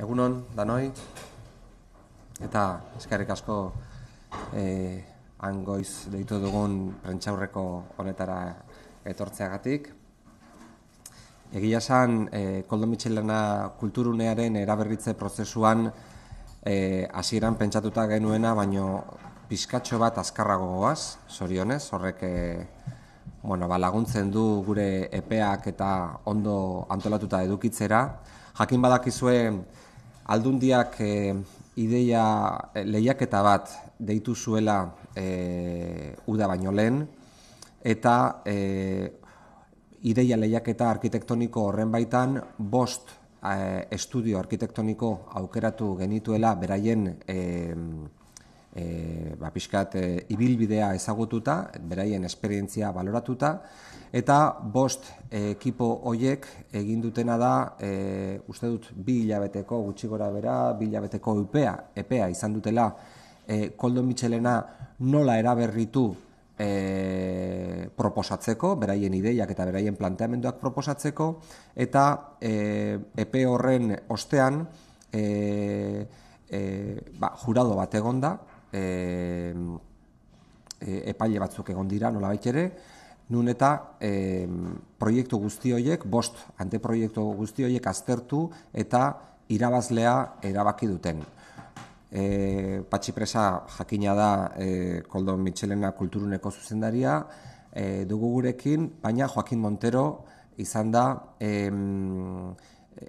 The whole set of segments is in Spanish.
egunon, danoi, eta eskarrik asko eh angoiz deitu dugun pentsaurreko honetara etortzeagatik. Egia esan, eh, Koldo Mitxelena kulturunearen eraberritze prozesuan eh, hasieran pentsatuta genuena, baino pizkatxo bat azkarragoaz, sorionez, horrek e, bueno, ba, laguntzen du gure epeak eta ondo antolatuta edukitzera, jakin badakizue aldundiak e, ideia eh, lehiaketa bat deitu zuela eh, uda baino lehen eta ideia lehiaketa arkitektoniko horren baitan bost estudio arkitektoniko aukeratu genituela beraien e, e, ba, pixkat, eh, ibilbidea ezagututa, beraien esperientzia baloratuta, eta bost ekipo hoiek egin dutena da, e, uste dut, bi hilabeteko gutxi gora bera, bi hilabeteko epea, epea izan dutela, e, Koldo Mitxelena nola eraberritu e, proposatzeko, beraien ideiak eta beraien planteamenduak proposatzeko, eta e, epe horren ostean, e, E, ba, jurado bat egon da, e, epaile batzuk egon dira, nolabait ere, nun eta e, proiektu guzti horiek, bost anteproiektu guzti horiek aztertu eta irabazlea erabaki duten. E, patxipresa jakina da e, Koldo mitxelena kulturuneko zuzendaria e, dugu gurekin, baina Joaquin Montero izan da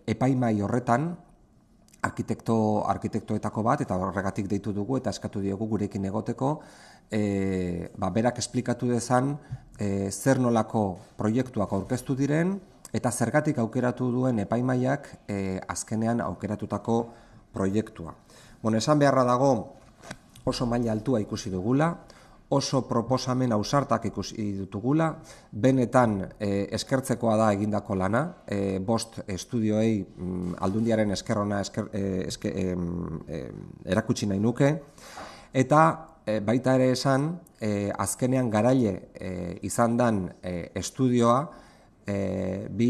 epaimai horretan, arkitekto arkitektoetako bat eta horregatik deitu dugu eta eskatu diogu gurekin egoteko e, ba, berak esplikatu dezan e, zer nolako proiektuak aurkeztu diren eta zergatik aukeratu duen epaimaiak eh, azkenean aukeratutako proiektua. Bueno, esan beharra dago oso maila altua ikusi dugula, oso proposamen ausartak ikusi ditugula, benetan eh, eskertzekoa da egindako lana, eh, bost estudioei mm, aldundiaren eskerrona eh, erakutsi nahi nuke, eta baita ere esan, azkenean garaile izan dan estudioa, e, bi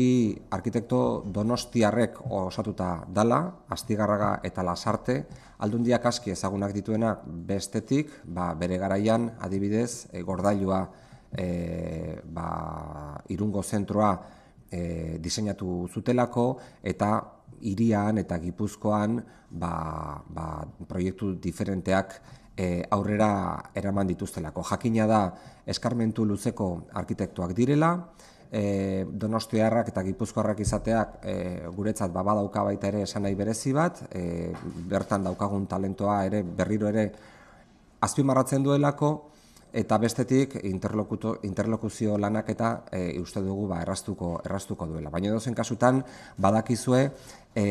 arkitekto donostiarrek osatuta dala, Astigarraga eta Lasarte, aldundiak aski ezagunak dituenak bestetik, ba, bere garaian adibidez e, gordailua e, ba, irungo zentroa e, diseinatu zutelako eta irian eta gipuzkoan ba, ba, proiektu diferenteak e, aurrera eraman dituztelako. Jakina da eskarmentu luzeko arkitektuak direla, e, donostiarrak eta gipuzkoarrak izateak e, guretzat babadauka baita ere esan nahi berezi bat, e, bertan daukagun talentoa ere berriro ere azpimarratzen duelako, eta bestetik interlokuzio lanak eta e, uste dugu ba, erraztuko, erraztuko duela. Baina dozen kasutan badakizue e,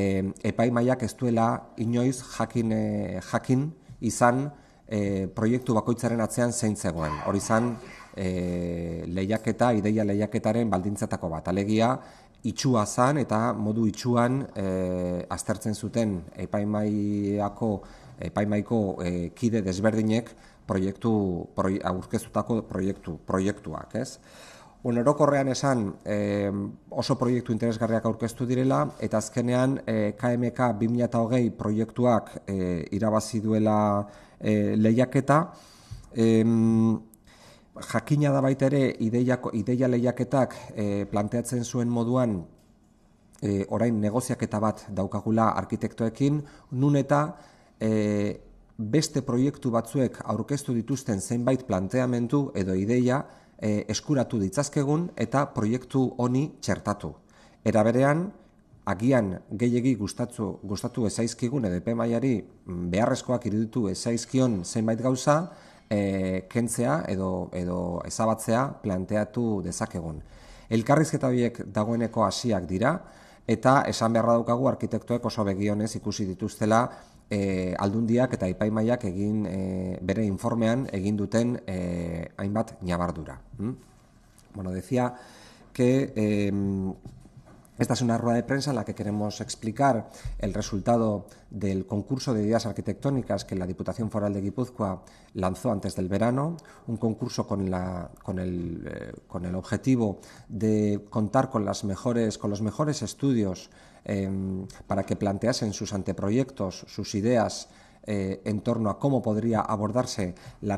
epaimaiak ez duela inoiz jakin, e, jakin izan e, proiektu bakoitzaren atzean zein zegoen. Hori izan Eh, lehiaketa, ideia lehiaketaren baldintzatako bat. Alegia, itxua zan eta modu itxuan eh, aztertzen zuten epaimaiako, epaimaiko eh, kide desberdinek proiektu, aurkeztutako proiektu, proiektuak, ez? Unero korrean esan oso proiektu interesgarriak aurkeztu direla eta azkenean KMK 2008 proiektuak irabazi duela lehiaketa jakina da baita ere ideiako ideia leiaketak e, eh, planteatzen zuen moduan eh, orain negoziaketa bat daukagula arkitektoekin nun eta eh, beste proiektu batzuek aurkeztu dituzten zeinbait planteamendu edo ideia eskuratu ditzazkegun eta proiektu honi txertatu. Era berean, agian gehiegi gustatu gustatu ezaizkigun edo epemaiari mm, beharrezkoak iruditu ezaizkion zeinbait gauza, e, kentzea edo, edo ezabatzea planteatu dezakegun. Elkarrizketa biek dagoeneko hasiak dira, eta esan beharra daukagu arkitektoek oso begionez ikusi dituztela e, aldundiak eta ipaimaiak egin e, bere informean egin duten e, hainbat nabardura. Hm? Bueno, decía que eh, Esta es una rueda de prensa en la que queremos explicar el resultado del concurso de ideas arquitectónicas que la Diputación Foral de Guipúzcoa lanzó antes del verano, un concurso con, eh, el, objetivo de contar con, las mejores, con los mejores estudios em, para que planteasen sus anteproyectos, sus ideas eh, en torno a cómo podría abordarse la,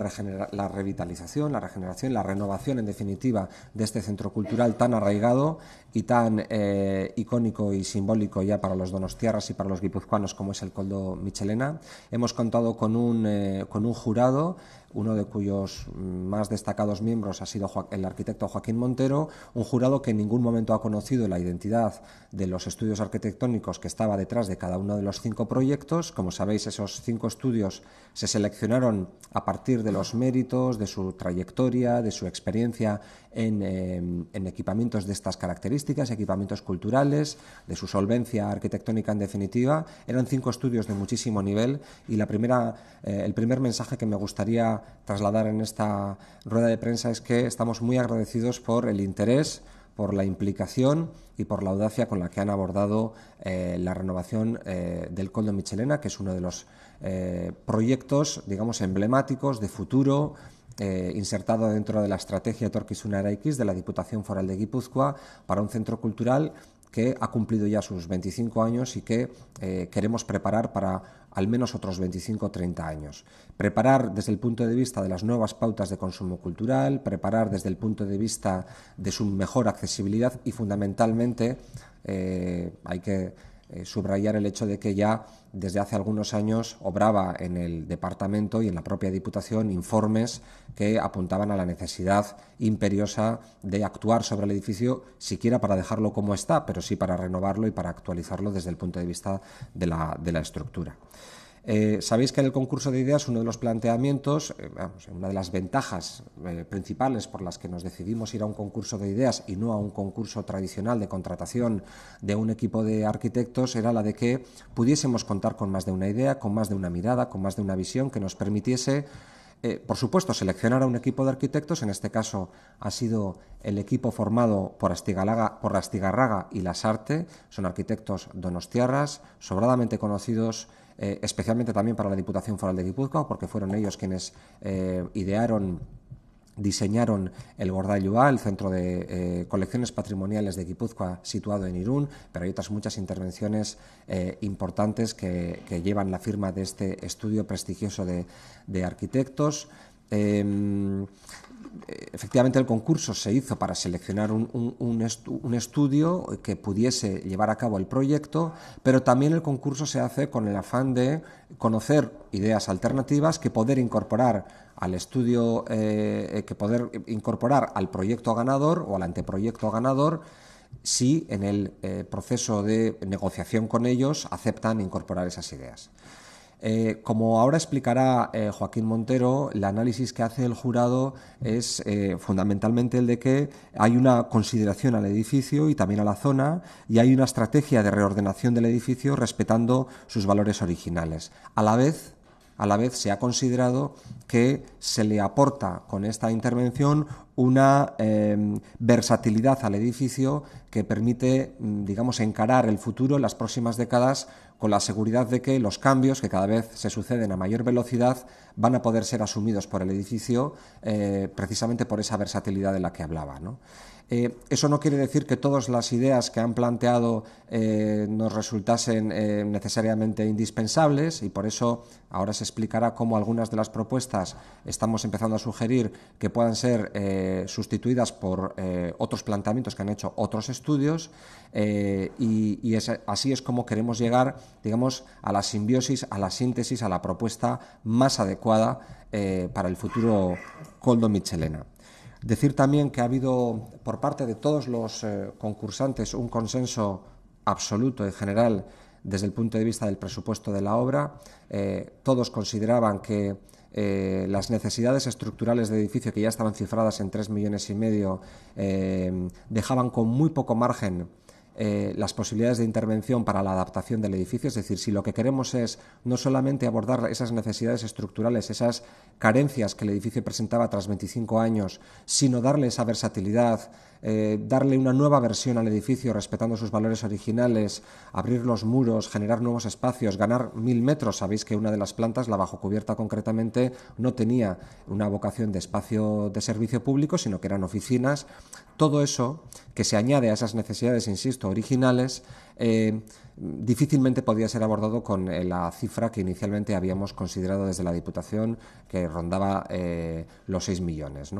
la, revitalización, la regeneración, la renovación, en definitiva, de este centro cultural tan arraigado y tan eh, icónico y simbólico ya para los donostiarras y para los guipuzcoanos como es el Coldo Michelena. Hemos contado con un, eh, con un jurado, uno de cuyos más destacados miembros ha sido el arquitecto Joaquín Montero, un jurado que en ningún momento ha conocido la identidad de los estudios arquitectónicos que estaba detrás de cada uno de los cinco proyectos. Como sabéis, esos cinco estudios se seleccionaron a partir de los méritos, de su trayectoria, de su experiencia en, eh, en equipamientos de estas características ...y equipamientos culturales, de su solvencia arquitectónica en definitiva. Eran cinco estudios de muchísimo nivel y la primera, eh, el primer mensaje que me gustaría trasladar en esta rueda de prensa es que estamos muy agradecidos por el interés, por la implicación y por la audacia con la que han abordado eh, la renovación eh, del Coldo Michelena, que es uno de los proyectos, digamos, emblemáticos de futuro eh, insertado dentro de la estrategia Torquis X de la Diputación Foral de Guipúzcoa para un centro cultural que ha cumplido ya sus 25 años y que eh, queremos preparar para al menos otros 25 o 30 años. Preparar desde el punto de vista de las nuevas pautas de consumo cultural, preparar desde el punto de vista de su mejor accesibilidad y fundamentalmente eh, hay que eh, subrayar el hecho de que ya desde hace algunos años obraba en el departamento y en la propia Diputación informes que apuntaban a la necesidad imperiosa de actuar sobre el edificio, siquiera para dejarlo como está, pero sí para renovarlo y para actualizarlo desde el punto de vista de la, de la estructura. Eh, Sabéis que en el concurso de ideas uno de los planteamientos, eh, una de las ventajas eh, principales por las que nos decidimos ir a un concurso de ideas y no a un concurso tradicional de contratación de un equipo de arquitectos era la de que pudiésemos contar con más de una idea, con más de una mirada, con más de una visión que nos permitiese por supuesto, seleccionar a un equipo de arquitectos, en este caso ha sido el equipo formado por, por Astigarraga y Lasarte, son arquitectos donostiarras, sobradamente conocidos eh, especialmente también para la Diputación Foral de Guipúzcoa, porque fueron ellos quienes eh, idearon diseñaron el Gordalloa, el Centro de eh, Colecciones Patrimoniales de Guipúzcoa, situado en Irún, pero hay otras muchas intervenciones importantes que, llevan la firma de este estudio prestigioso de, arquitectos. Em, eh, efectivamente el concurso se hizo para seleccionar un, estudio que pudiese llevar a cabo el proyecto, pero también el concurso se hace con el afán de conocer ideas alternativas que poder incorporar al estudio, eh, que poder incorporar al proyecto ganador o al anteproyecto ganador si en el eh, proceso de negociación con ellos aceptan incorporar esas ideas. Eh, como ahora explicará eh, Joaquín Montero, el análisis que hace el jurado es eh, fundamentalmente el de que hay una consideración al edificio y también a la zona y hay una estrategia de reordenación del edificio respetando sus valores originales. A la vez, a la vez se ha considerado que se le aporta con esta intervención una versatilidad al edificio que permite, mm, digamos, encarar el futuro, en las próximas décadas, con la seguridad de que los cambios, que cada vez se suceden a mayor velocidad, van a poder ser asumidos por el edificio eh, precisamente por esa versatilidad de la que hablaba. Eh, eso no quiere decir que todas las ideas que han planteado eh, nos resultasen eh, necesariamente indispensables y por eso ahora se explicará cómo algunas de las propuestas estamos empezando a sugerir que puedan ser sustituidas por otros planteamientos que han hecho otros estudios y, así es como queremos llegar, digamos, a la simbiosis, a la síntesis, a la propuesta más adecuada para el futuro Coldo Michelena. Decir también que ha habido por parte de todos los eh, concursantes un consenso absoluto en general desde el punto de vista del presupuesto de la obra. Eh, todos consideraban que eh, las necesidades estructurales del edificio, que ya estaban cifradas en tres millones y medio, dejaban con muy poco margen eh, las posibilidades de intervención para la adaptación del edificio, es decir, si lo que queremos es no solamente abordar esas necesidades estructurales, esas carencias que el edificio presentaba tras 25 años, sino darle esa versatilidad, eh, darle una nueva versión al edificio respetando sus valores originales, abrir los muros, generar nuevos espacios, ganar mil metros. Sabéis que una de las plantas, la bajo cubierta concretamente, no tenía una vocación de espacio de servicio público, sino que eran oficinas todo eso que se añade a esas necesidades, insisto, originales, eh, difícilmente podía ser abordado con eh, la cifra que inicialmente habíamos considerado desde la Diputación, que rondaba eh, los 6 millones.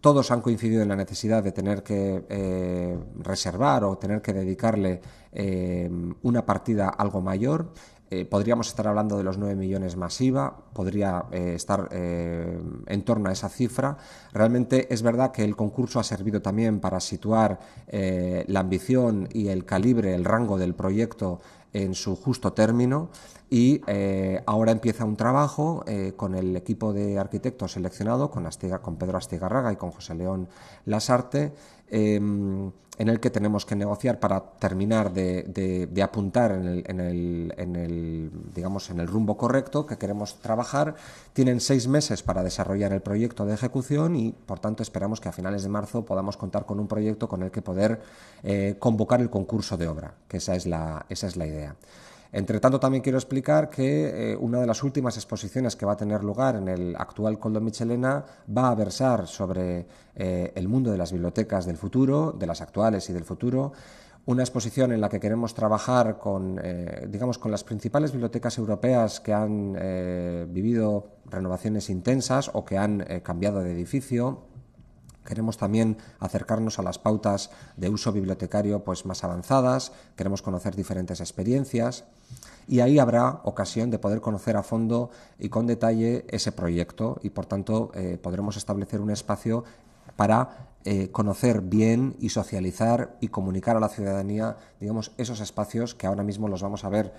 todos han coincidido en la necesidad de tener que reservar o tener que dedicarle una partida algo mayor eh, podríamos estar hablando de los 9 millones masiva, podría eh, estar eh, en torno a esa cifra. Realmente es verdad que el concurso ha servido también para situar la ambición y el calibre, el rango del proyecto en su justo término y ahora empieza un trabajo con el equipo de arquitectos seleccionado, con, Astiga, con Pedro Astigarraga y con José León Lasarte, Em, en el que tenemos que negociar para terminar de, apuntar en el, digamos, en el rumbo correcto que queremos trabajar. Tienen seis meses para desarrollar el proyecto de ejecución y, por tanto, esperamos que a finales de marzo podamos contar con un proyecto con el que poder eh, convocar el concurso de obra, que esa es la, esa es la idea. Entre tanto, también quiero explicar que eh, una de las últimas exposiciones que va a tener lugar en el actual Coldo Michelena va a versar sobre eh, el mundo de las bibliotecas del futuro, de las actuales y del futuro. Una exposición en la que queremos trabajar con, eh, digamos, con las principales bibliotecas europeas que han vivido renovaciones intensas o que han cambiado de edificio Queremos también acercarnos a las pautas de uso bibliotecario pues, más avanzadas, queremos conocer diferentes experiencias y ahí habrá ocasión de poder conocer a fondo y con detalle ese proyecto y por tanto eh, podremos establecer un espacio para eh, conocer bien y socializar y comunicar a la ciudadanía, digamos, esos espacios que ahora mismo los vamos a ver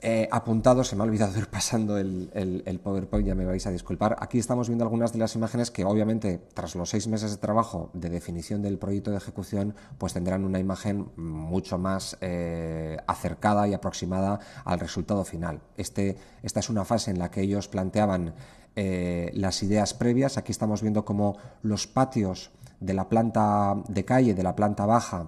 eh, apuntado, se me ha olvidado ir pasando el, PowerPoint, ya me vais a disculpar. Aquí estamos viendo algunas de las imágenes que obviamente tras los seis meses de trabajo de definición del proyecto de ejecución, pues tendrán una imagen mucho más eh, acercada y aproximada al resultado final. Este, esta es una fase en la que ellos planteaban eh, las ideas previas. Aquí estamos viendo cómo los patios de la planta de calle, de la planta baja,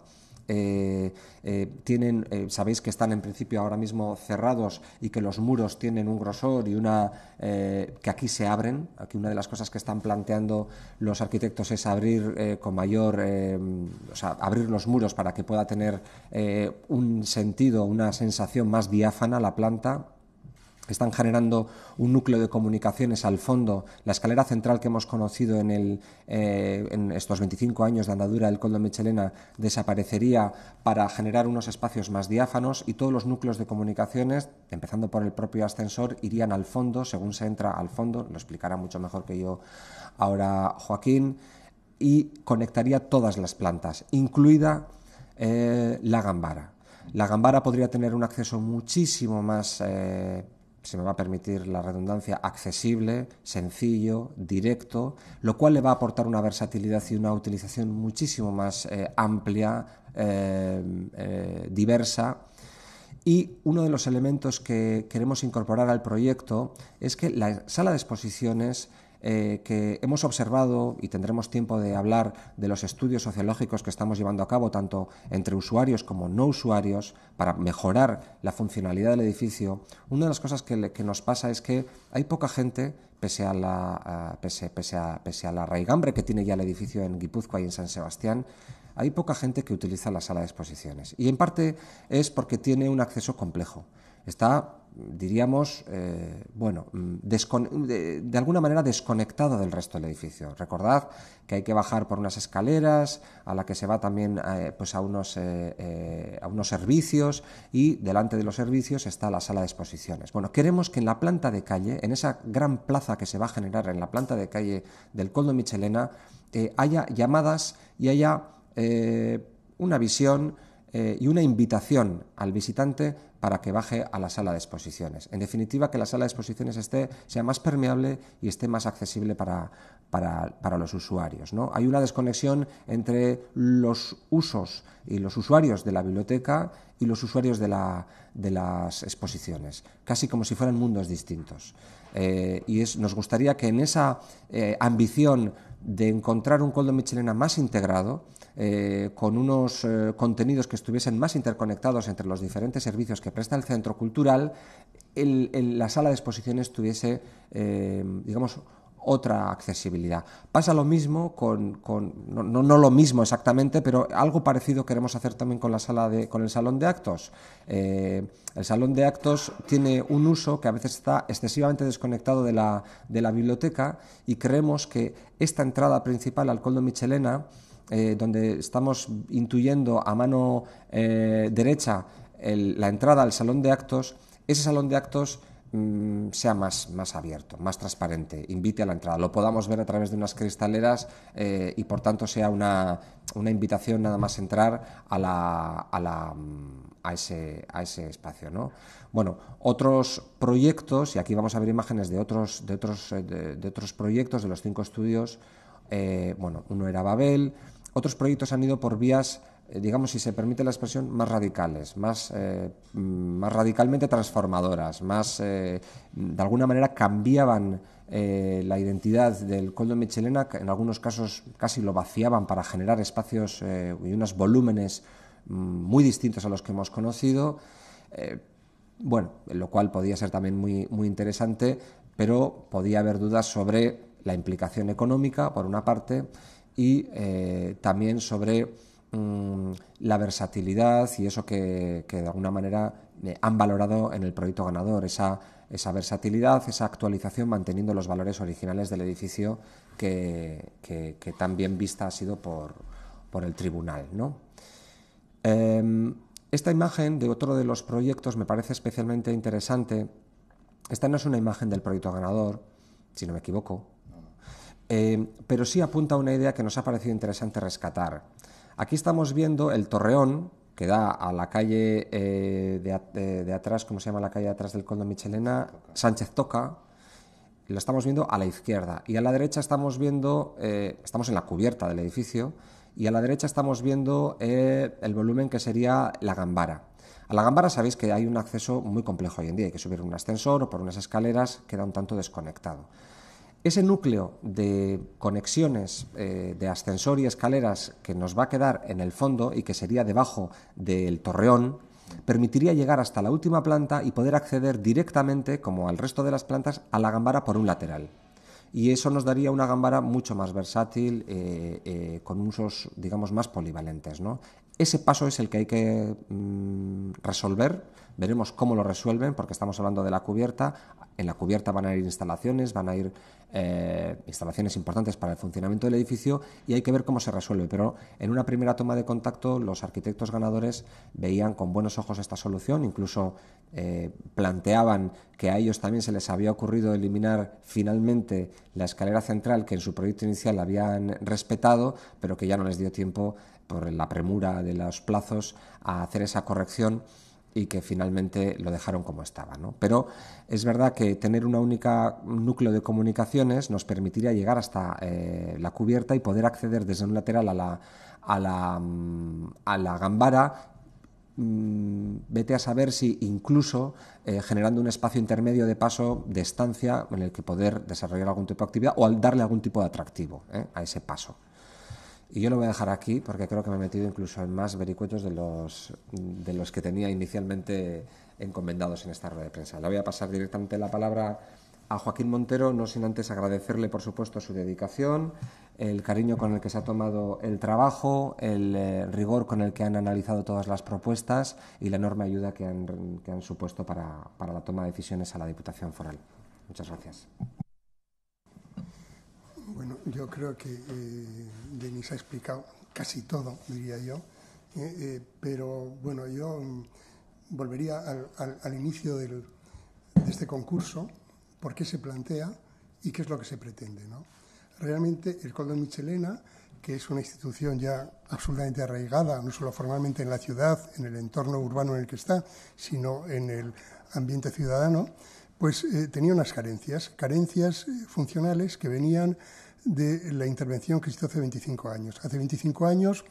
eh, eh, tienen, eh, sabéis que están en principio ahora mismo cerrados y que los muros tienen un grosor y una que aquí se abren. Aquí una de las cosas que están planteando los arquitectos es abrir con mayor, o sea, abrir los muros para que pueda tener un sentido, una sensación más diáfana la planta que están generando un núcleo de comunicaciones al fondo, la escalera central que hemos conocido en, eh, estos 25 años de andadura del Coldo Michelena desaparecería para generar unos espacios más diáfanos y todos los núcleos de comunicaciones, empezando por el propio ascensor, irían al fondo, según se entra al fondo, lo explicará mucho mejor que yo ahora Joaquín, y conectaría todas las plantas, incluida eh, la gambara. La gambara podría tener un acceso muchísimo más... Eh, se me va a permitir la redundancia, accesible, sencillo, directo, lo cual le va a aportar una versatilidad y una utilización muchísimo más eh, amplia, eh, eh, diversa. Y uno de los elementos que queremos incorporar al proyecto es que la sala de exposiciones eh, que hemos observado y tendremos tiempo de hablar de los estudios sociológicos que estamos llevando a cabo tanto entre usuarios como no usuarios para mejorar la funcionalidad del edificio, una de las cosas que, nos pasa es que hay poca gente, pese a la, pese, pese a la raigambre que tiene ya el edificio en Guipúzcoa y en San Sebastián, hay poca gente que utiliza la sala de exposiciones. Y en parte es porque tiene un acceso complejo está, diríamos, eh, bueno, mm, de, alguna manera desconectado del resto del edificio. Recordad que hay que bajar por unas escaleras a la que se va también eh, pues a, unos, eh, a unos servicios y delante de los servicios está la sala de exposiciones. Bueno, queremos que en la planta de calle, en esa gran plaza que se va a generar en la planta de calle del Coldo Michelena, haya llamadas y haya una visión eh, y una invitación al visitante para que baje a la sala de exposiciones. En definitiva, que la sala de exposiciones esté, sea más permeable y esté más accesible para, los usuarios. ¿no? Hay una desconexión entre los usos y los usuarios de la biblioteca y los usuarios de, las exposiciones, casi como si fueran mundos distintos. Eh, y nos gustaría que en esa eh, ambición de encontrar un Coldo Michelena más integrado, eh, con unos eh, contenidos que estuviesen más interconectados entre los diferentes servicios que presta el centro cultural, la sala de exposiciones tuviese, eh, digamos, otra accesibilidad. Pasa lo mismo con, no, lo mismo exactamente, pero algo parecido queremos hacer también con la sala con el salón de actos. el salón de actos tiene un uso que a veces está excesivamente desconectado de la, de la biblioteca y creemos que esta entrada principal al Coldo Michelena eh, donde estamos intuyendo a mano eh, derecha la entrada al salón de actos, ese salón de actos mm, sea más, más abierto, más transparente, invite a la entrada, lo podamos ver a través de unas cristaleras eh, y por tanto sea una, invitación nada más entrar a, la, a, la, mm, a, ese, a ese espacio. Bueno, otros proyectos, y aquí vamos a ver imágenes de otros, de otros, de, otros proyectos de los cinco estudios, bueno, uno era Babel, otros proyectos han ido por vías, eh, digamos, si se permite la expresión, más radicales, más, eh, mm, más radicalmente transformadoras, más, eh, de alguna manera, cambiaban la identidad del Coldo Michelena, en algunos casos casi lo vaciaban para generar espacios y unos volúmenes mm, muy distintos a los que hemos conocido. bueno, lo cual podía ser también muy, muy interesante, pero podía haber dudas sobre la implicación económica, por una parte, y eh, también sobre mm, la versatilidad y eso que, de alguna manera eh, han valorado en el proyecto ganador, esa, versatilidad, esa actualización manteniendo los valores originales del edificio que, tan bien vista ha sido por, el tribunal. Em, esta imagen de otro de los proyectos me parece especialmente interesante. Esta no es una imagen del proyecto ganador, si no me equivoco, eh, pero sí apunta a una idea que nos ha parecido interesante rescatar. Aquí estamos viendo el torreón que da a la calle eh, eh, de, atrás, ¿cómo se llama la calle de atrás del condo Michelena? Sánchez Toca. Lo estamos viendo a la izquierda y a la derecha estamos viendo, estamos en la cubierta del edificio y a la derecha estamos viendo el volumen que sería la gambara. A la Gambara sabéis que hay un acceso muy complejo hoy en día, hay que subir un ascensor o por unas escaleras, queda un tanto desconectado. Ese núcleo de conexiones eh, de ascensor y escaleras que nos va a quedar en el fondo y que sería debajo del torreón permitiría llegar hasta la última planta y poder acceder directamente, como al resto de las plantas, a la gambara por un lateral. Y eso nos daría una gambara mucho más versátil, eh, eh, con usos, digamos, más polivalentes. Ese paso es el que hay que mm, resolver. Veremos cómo lo resuelven, porque estamos hablando de la cubierta. En la cubierta van a ir instalaciones, van a ir eh, instalaciones importantes para el funcionamiento del edificio y hay que ver cómo se resuelve. Pero en una primera toma de contacto los arquitectos ganadores veían con buenos ojos esta solución, incluso eh, planteaban que a ellos también se les había ocurrido eliminar finalmente la escalera central que en su proyecto inicial habían respetado, pero que ya no les dio tiempo por la premura de los plazos a hacer esa corrección y que finalmente lo dejaron como estaba. ¿no? Pero es verdad que tener una única núcleo de comunicaciones nos permitiría llegar hasta eh, la cubierta y poder acceder desde un lateral a la, a la, mm, gambara mm, vete a saber si incluso eh, generando un espacio intermedio de paso de estancia en el que poder desarrollar algún tipo de actividad o al darle algún tipo de atractivo ¿eh? a ese paso. Y yo lo voy a dejar aquí porque creo que me he metido incluso en más vericuetos de los, de los que tenía inicialmente encomendados en esta rueda de prensa. Le voy a pasar directamente la palabra a Joaquín Montero, no sin antes agradecerle, por supuesto, su dedicación, el cariño con el que se ha tomado el trabajo, el eh, rigor con el que han analizado todas las propuestas y la enorme ayuda que han, que han supuesto para, para la toma de decisiones a la Diputación Foral. Muchas gracias. Bueno, yo creo que eh, Denis ha explicado casi todo, diría yo, eh, eh, pero bueno, yo mm, volvería al, inicio del, de este concurso, por qué se plantea y qué es lo que se pretende. ¿no? Realmente el Código Michelena, que es una institución ya absolutamente arraigada, no solo formalmente en la ciudad, en el entorno urbano en el que está, sino en el ambiente ciudadano, pues tenía unas carencias, carencias funcionales que venían de la intervención que existió hizo hace 25 años. Hace 25 años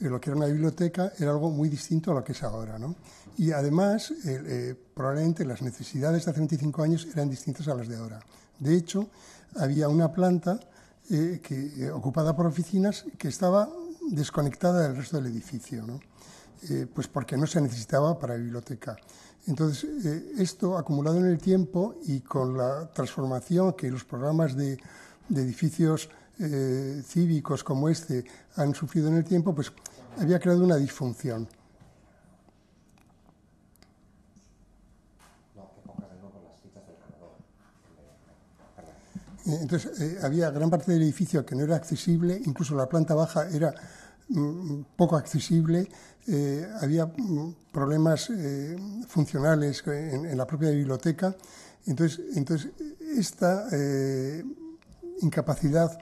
eh, lo que era una biblioteca era algo muy distinto a lo que es ahora. ¿no? Y además, eh, eh, probablemente las necesidades de hace 25 años eran distintas a las de ahora. De hecho, había una planta que, ocupada por oficinas que estaba desconectada del resto del edificio, ¿no? pues porque no se necesitaba para la biblioteca. Entonces, esto acumulado en el tiempo y con la transformación que los programas de de edificios eh, cívicos como este han sufrido en el tiempo, pues había creado una disfunción. Eh, entonces eh, había gran parte del edificio que no era accesible, incluso la planta baja era mm, mm, poco accesible, había mm, problemas funcionales en, la propia biblioteca. Entonces, entonces esta incapacidad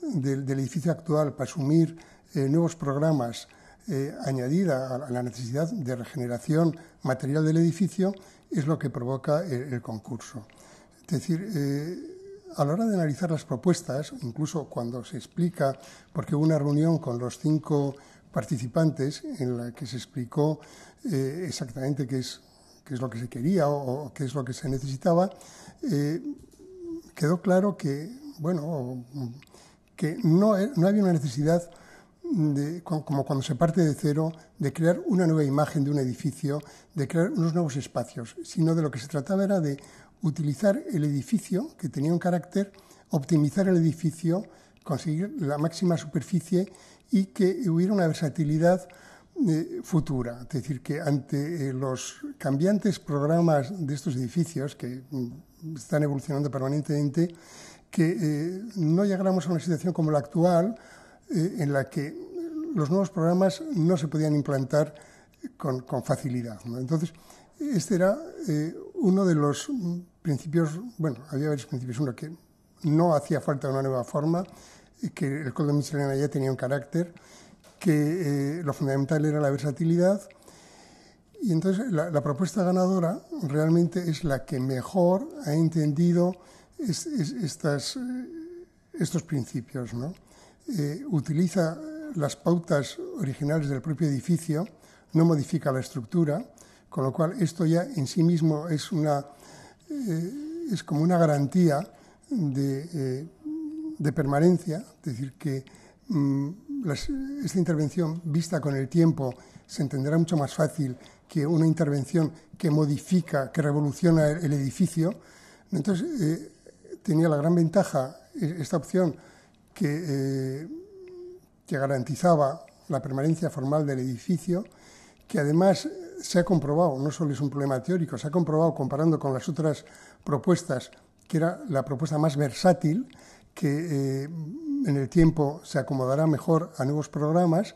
del, edificio actual para asumir eh, nuevos programas eh, añadida a, la necesidad de regeneración material del edificio es lo que provoca el, concurso. Es decir, eh, a la hora de analizar las propuestas, incluso cuando se explica, porque hubo una reunión con los cinco participantes en la que se explicó exactamente qué es, qué es lo que se quería o, qué es lo que se necesitaba, quedó claro que bueno, que no, había una necesidad de, como cuando se parte de cero, de crear una nueva imagen de un edificio, de crear unos nuevos espacios, sino de lo que se trataba era de utilizar el edificio, que tenía un carácter, optimizar el edificio, conseguir la máxima superficie y que hubiera una versatilidad eh, futura. Es decir, que ante eh, los cambiantes programas de estos edificios, que mm, están evolucionando permanentemente, que eh, no llegáramos a una situación como la actual, eh, en la que los nuevos programas no se podían implantar con, facilidad. Entonces, este era eh, uno de los principios, bueno, había varios principios, uno que no hacía falta una nueva forma, que el Código Michelin ya tenía un carácter, que lo fundamental era la versatilidad, y entonces la propuesta ganadora realmente es la que mejor ha entendido es, estas, eh, estos principios. Eh, utiliza las pautas originales del propio edificio, no modifica la estructura, con lo cual esto ya en sí mismo es, una, eh, es como una garantía de, permanencia, es decir, que mm, esta intervención vista con el tiempo se entenderá mucho más fácil que una intervención que modifica, que revoluciona el, edificio. Entonces, tenía la gran ventaja eh, esta opción eh, que, garantizaba la permanencia formal del edificio, que además se ha comprobado, no solo es un problema teórico, se ha comprobado comparando con las otras propuestas, que era la propuesta más versátil, que eh, en el tiempo se acomodará mejor a nuevos programas.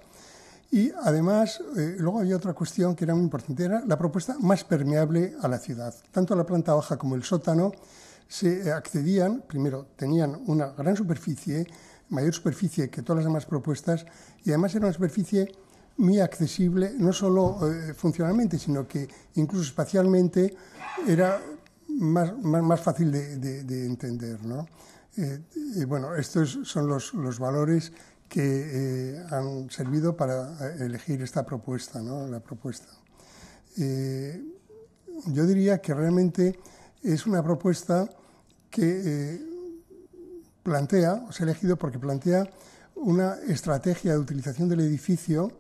Y además, luego había otra cuestión que era muy importante, era la propuesta más permeable a la ciudad. Tanto la planta baja como el sótano se accedían, primero, tenían una gran superficie, mayor superficie que todas las demás propuestas, y además era una superficie muy accesible, no solo eh, funcionalmente, sino que incluso espacialmente era más, fácil de, entender. ¿no? Eh, bueno, estos son los, valores que eh, han servido para elegir esta propuesta, ¿no? la propuesta. yo diría que realmente es una propuesta que eh, plantea, os he elegido porque plantea una estrategia de utilización del edificio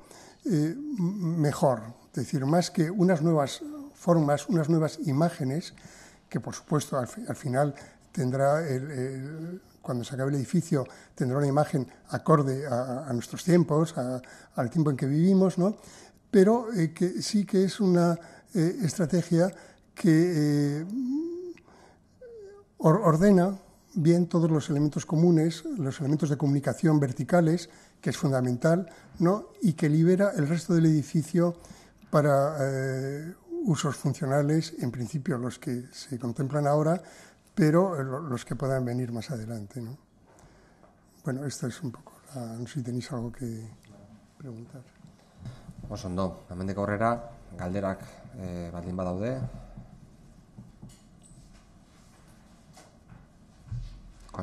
eh, mejor, es decir, más que unas nuevas formas, unas nuevas imágenes, que por supuesto al, final tendrá, cuando se acabe el edificio, tendrá una imagen acorde a, nuestros tiempos, al tiempo en que vivimos, ¿no? pero eh, que sí que es una estrategia que ordena bien todos los elementos comunes, los elementos de comunicación verticales, que es fundamental, ¿no? y que libera el resto del edificio para eh, usos funcionales, en principio los que se contemplan ahora, pero eh, los que puedan venir más adelante. Bueno, esto es un poco, no sé si tenéis algo que preguntar. son galderak eh,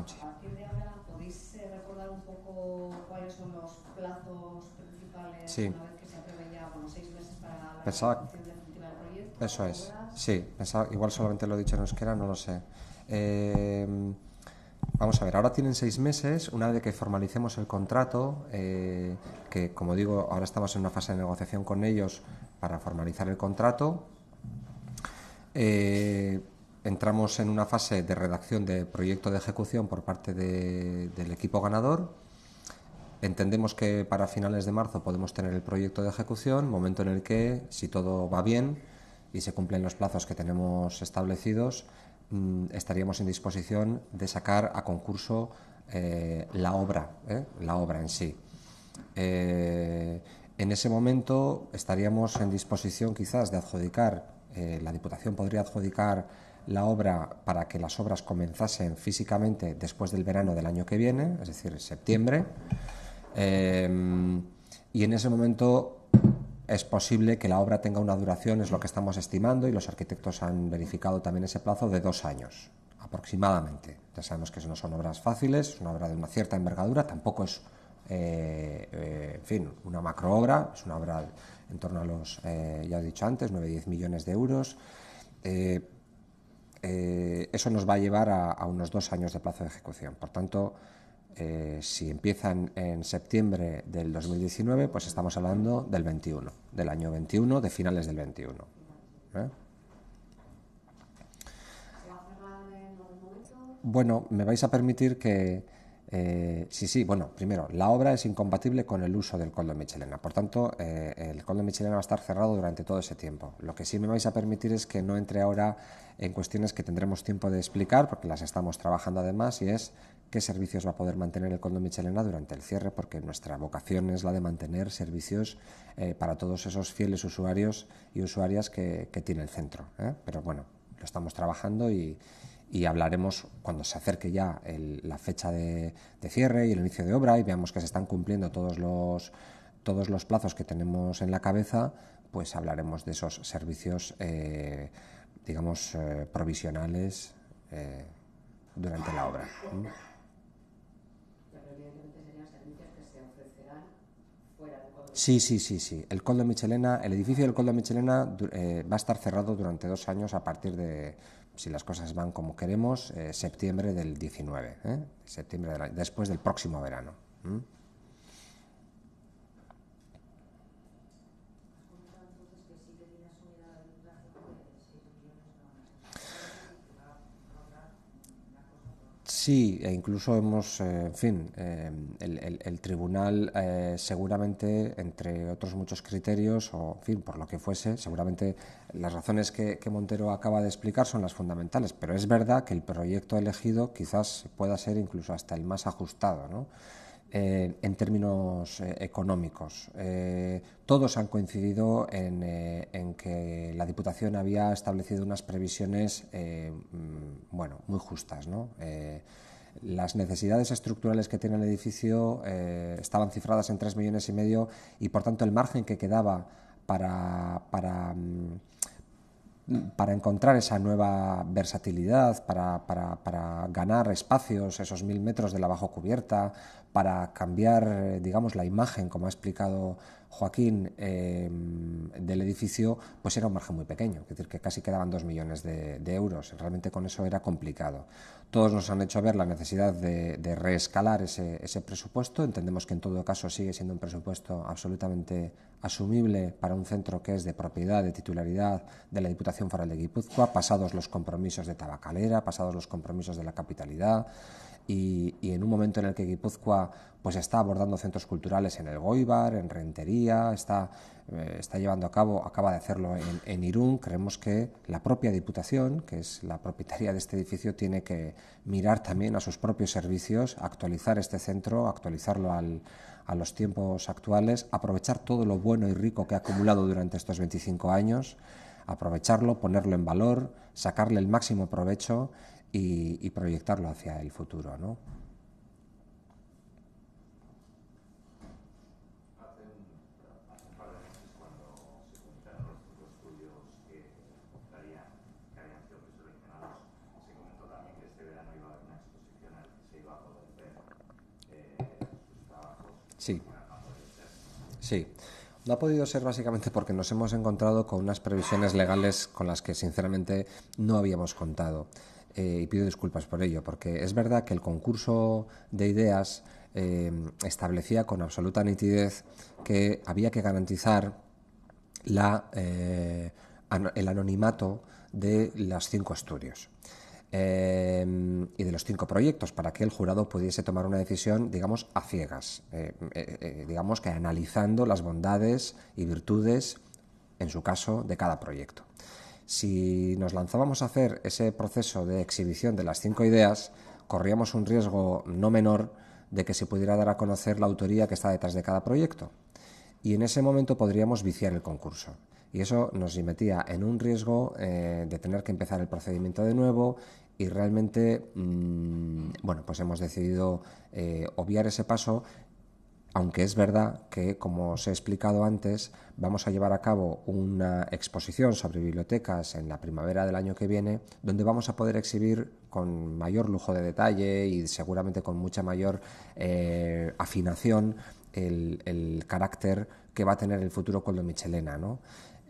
A partir de ahora, ¿podéis eh, recordar un poco cuáles son los plazos principales sí. una vez que se apruebe ya, seis meses para la pensaba, del proyecto? Eso es, sí, pensaba, igual solamente lo he dicho en euskera, no lo sé. Eh, Vamos a ver, ahora tienen seis meses, una vez que formalicemos el contrato, eh, que como digo, ahora estamos en una fase de negociación con ellos para formalizar el contrato, eh, entramos en una fase de redacción de proyecto de ejecución por parte del equipo ganador. Entendemos que para finales de marzo podemos tener el proyecto de ejecución, momento en el que, si todo va bien y se cumplen los plazos que tenemos establecidos, mm, estaríamos en disposición de sacar a concurso eh, la obra, eh, la obra en sí. Eh, en ese momento estaríamos en disposición quizás de adjudicar, la Diputación podría adjudicar la obra para que las obras comenzasen físicamente después del verano del año que viene, es decir, septiembre. Em, y en ese momento es posible que la obra tenga una duración, es lo que estamos estimando, y los arquitectos han verificado también ese plazo de dos años aproximadamente. Ya sabemos que no son obras fáciles, es una obra de una cierta envergadura, tampoco es, eh, eh, en fin, una macroobra, es una obra en torno a los, eh, ya he dicho antes, 9-10 millones de euros. Eh, eso nos va a llevar a, unos dos años de plazo de ejecución. Por tanto, eh, si empiezan en septiembre del 2019, pues estamos hablando del 21, del año 21, de finales del 21. ¿eh? Bueno, me vais a permitir que... sí, sí, bueno, primero, la obra es incompatible con el uso del Coldo Michelena. Por tanto, el Coldo Michelena va a estar cerrado durante todo ese tiempo. Lo que sí me vais a permitir es que no entre ahora en cuestiones que tendremos tiempo de explicar porque las estamos trabajando además y es qué servicios va a poder mantener el condo Michelena durante el cierre porque nuestra vocación es la de mantener servicios eh, para todos esos fieles usuarios y usuarias que, tiene el centro. ¿eh? Pero bueno, lo estamos trabajando y, hablaremos cuando se acerque ya la fecha de, cierre y el inicio de obra y veamos que se están cumpliendo todos los, todos los plazos que tenemos en la cabeza, pues hablaremos de esos servicios eh, digamos, eh, provisionales eh, durante la obra. Sí, sí, sí, sí. El Coldo Michelena, el edificio del Coldo Michelena eh, va a estar cerrado durante dos años a partir de, si las cosas van como queremos, septiembre del 19, septiembre después del próximo verano. Sí, e incluso hemos, eh, en fin, eh, el, tribunal eh, seguramente, entre otros muchos criterios, o en fin, por lo que fuese, seguramente las razones que, que, Montero acaba de explicar son las fundamentales, pero es verdad que el proyecto elegido quizás pueda ser incluso hasta el más ajustado, ¿no? Eh, en términos eh, económicos. Eh, todos han coincidido en, que la Diputación había establecido unas previsiones mm, bueno, muy justas. las necesidades estructurales que tiene el edificio estaban cifradas en 3 millones y medio y, por tanto, el margen que quedaba para, mm, para encontrar esa nueva versatilidad, para, para, para, ganar espacios, esos mil metros de la bajo cubierta, para cambiar, eh, digamos, la imagen, como ha explicado Joaquín em, del edificio, pues era un margen muy pequeño, es decir, que casi quedaban dos millones de, euros. Realmente con eso era complicado. Todos nos han hecho ver la necesidad de, reescalar ese, ese, presupuesto. Entendemos que en todo caso sigue siendo un presupuesto absolutamente asumible para un centro que es de propiedad, de titularidad de la Diputación Foral de Guipúzcoa, pasados los compromisos de Tabacalera, pasados los compromisos de la capitalidad y, en un momento en el que Guipúzcoa pues está abordando centros culturales en el Goibar, en Rentería, está, eh, está llevando a cabo, acaba de hacerlo en, Irún, creemos que la propia Diputación, que es la propietaria de este edificio, tiene que mirar también a sus propios servicios, actualizar este centro, actualizarlo a los tiempos actuales, aprovechar todo lo bueno y rico que ha acumulado durante estos 25 años Aprovecharlo, ponerlo en valor, sacarle el máximo provecho y proyectarlo hacia el futuro. Hace un par de meses, cuando se comentaron los estudios que habían sido preseleccionados, se comentó también que este verano iba a haber una exposición en que se iba a poder ver sus trabajos. Sí. Sí. No ha podido ser básicamente porque nos hemos encontrado con unas previsiones legales con las que sinceramente no habíamos contado. Eh, y pido disculpas por ello, porque es verdad que el concurso de ideas eh, establecía con absoluta nitidez que había que garantizar eh, el anonimato de las cinco estudios. Em, y de los cinco proyectos para que el jurado pudiese tomar una decisión, digamos, a ciegas, eh, eh, eh, digamos que analizando las bondades y virtudes, en su caso, de cada proyecto. Si nos lanzábamos a hacer ese proceso de exhibición de las cinco ideas, corríamos un riesgo no menor de que se pudiera dar a conocer la autoría que está detrás de cada proyecto. Y en ese momento podríamos viciar el concurso y eso nos metía en un riesgo eh, de tener que empezar el procedimiento de nuevo y realmente, mm, bueno, pues hemos decidido eh, obviar ese paso, aunque es verdad que, como os he explicado antes, vamos a llevar a cabo una exposición sobre bibliotecas en la primavera del año que viene, donde vamos a poder exhibir con mayor lujo de detalle y seguramente con mucha mayor eh, afinación el, carácter que va a tener el futuro con lo Michelena, ¿no?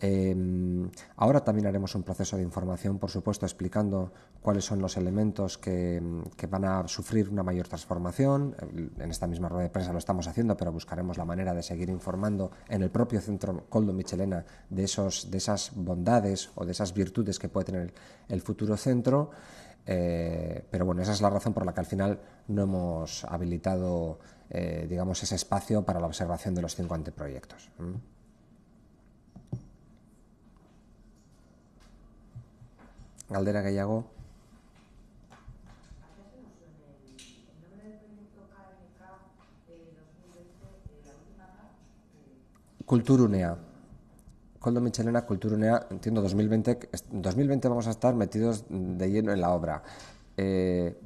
Em, ahora también haremos un proceso de información, por supuesto, explicando cuáles son los elementos que, em, van a sufrir una mayor transformación. En esta misma rueda de prensa lo estamos haciendo, pero buscaremos la manera de seguir informando en el propio centro Coldo Michelena de, de esas bondades o de esas virtudes que puede tener el futuro centro. Eh, pero bueno, esa es la razón por la que al final no hemos habilitado, eh, digamos, ese espacio para la observación de los cinco proyectos. Galdera gehiago, Culturunea. Coldo Michelena, Culturunea, entiendo 2020, 2020 vamos a estar metidos de lleno en la obra. Eh,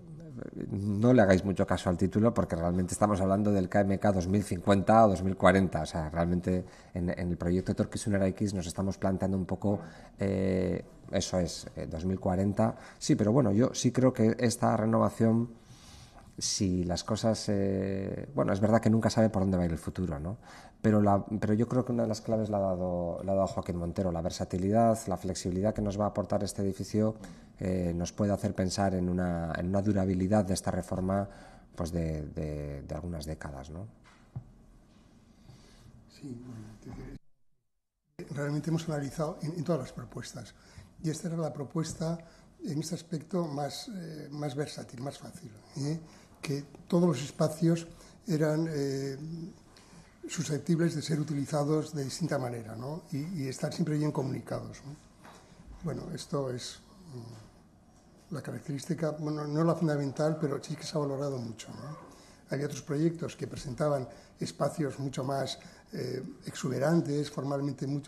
no le hagáis mucho caso al título porque realmente estamos hablando del KMK 2050 o 2040. O sea, realmente en, el proyecto Turkish X nos estamos planteando un poco, eh, eso es, 2040. Eh, sí, pero bueno, yo sí creo que esta renovación, si las cosas. Eh, bueno, es verdad que nunca sabe por dónde va a ir el futuro, ¿no? Pero, la, pero yo creo que una de las claves la ha, dado, la ha dado Joaquín Montero, la versatilidad, la flexibilidad que nos va a aportar este edificio eh, nos puede hacer pensar en una, en una, durabilidad de esta reforma pues de, de, algunas décadas. ¿no? Sí, realmente hemos analizado en, todas las propuestas y esta era la propuesta en este aspecto más, eh, más versátil, más fácil, ¿eh? que todos los espacios eran susceptibles de ser utilizados de distinta manera ¿no? y, estar siempre bien comunicados. Bueno, esto es la característica, bueno, no la fundamental, pero sí que se ha valorado mucho. Había otros proyectos que presentaban espacios mucho más eh, exuberantes, formalmente, no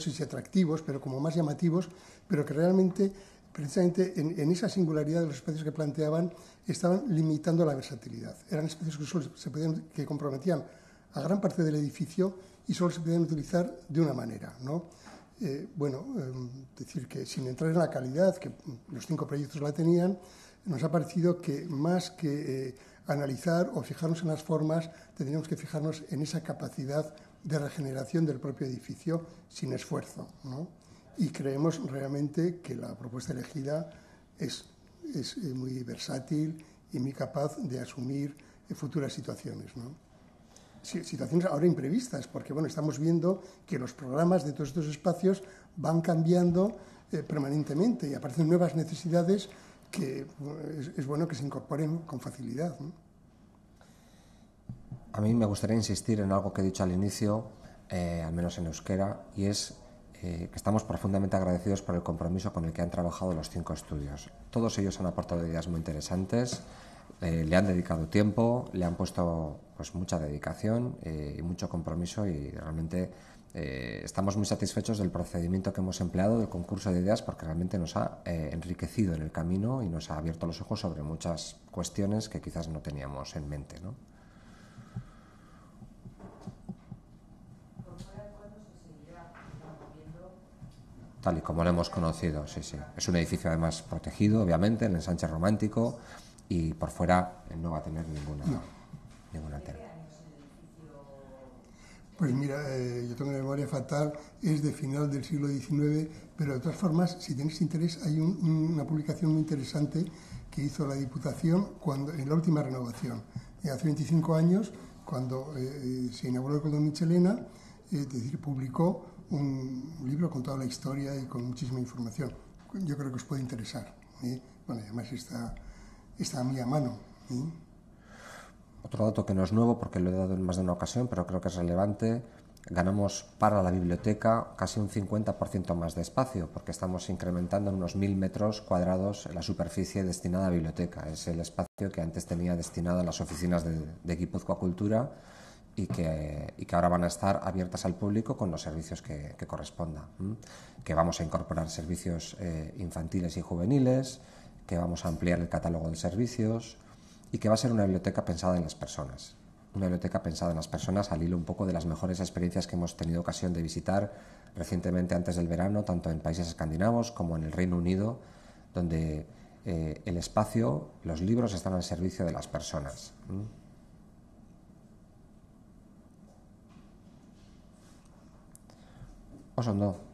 sé si atractivos, pero como más llamativos, pero que realmente, precisamente en, esa singularidad de los espacios que planteaban, estaban limitando la versatilidad. Eran espacios que, se podían, que comprometían a gran parte del edificio y solo se podían utilizar de una manera, ¿no? Eh, bueno, em, decir que sin entrar en la calidad, que los cinco proyectos la tenían, nos ha parecido que más que eh, analizar o fijarnos en las formas, tendríamos que fijarnos en esa capacidad de regeneración del propio edificio sin esfuerzo. ¿no? Y creemos realmente que la propuesta elegida es, es eh, muy versátil y muy capaz de asumir futuras situaciones. ¿no? situaciones ahora imprevistas, porque bueno, estamos viendo que los programas de todos estos espacios van cambiando eh, permanentemente y aparecen nuevas necesidades que es, bueno que se incorporen con facilidad. A mí me gustaría insistir en algo que he dicho al inicio, eh, al menos en euskera, y es eh, que estamos profundamente agradecidos por el compromiso con el que han trabajado los cinco estudios. Todos ellos han aportado ideas muy interesantes. Eh, le han dedicado tiempo, le han puesto pues mucha dedicación eh, y mucho compromiso y realmente eh, estamos muy satisfechos del procedimiento que hemos empleado del concurso de ideas porque realmente nos ha enriquecido en el camino y nos ha abierto los ojos sobre muchas cuestiones que quizás no teníamos en mente, Tal y como lo hemos conocido, sí, sí. Es un edificio además protegido, obviamente, el ensanche romántico y por fuera eh, no va a tener ninguna, ninguna alternativa. Pues mira, eh, yo tengo una memoria fatal, es de final del siglo XIX, pero de todas formas, si tenéis interés, hay una publicación muy interesante que hizo la Diputación cuando, en la última renovación, hace 25 años, cuando eh, se inauguró el Condón Michelena, es decir, publicó un libro con toda la historia y con muchísima información. Yo creo que os puede interesar. Bueno, además está está muy a mano. Otro dato que no es nuevo porque lo he dado en más de una ocasión, pero creo que es relevante, ganamos para la biblioteca casi un 50% más de espacio, porque estamos incrementando en unos mil metros cuadrados la superficie destinada a biblioteca. Es el espacio que antes tenía destinado a las oficinas de, de coacultura... y que, y que, ahora van a estar abiertas al público con los servicios que, que corresponda. Que vamos a incorporar servicios eh, infantiles y juveniles, que vamos a ampliar el catálogo de servicios y que va a ser una biblioteca pensada en las personas. Una biblioteca pensada en las personas al hilo un poco de las mejores experiencias que hemos tenido ocasión de visitar recientemente antes del verano, tanto en países escandinavos como en el Reino Unido, donde eh, el espacio, los libros están al servicio de las personas. ¿Mm? Osondo,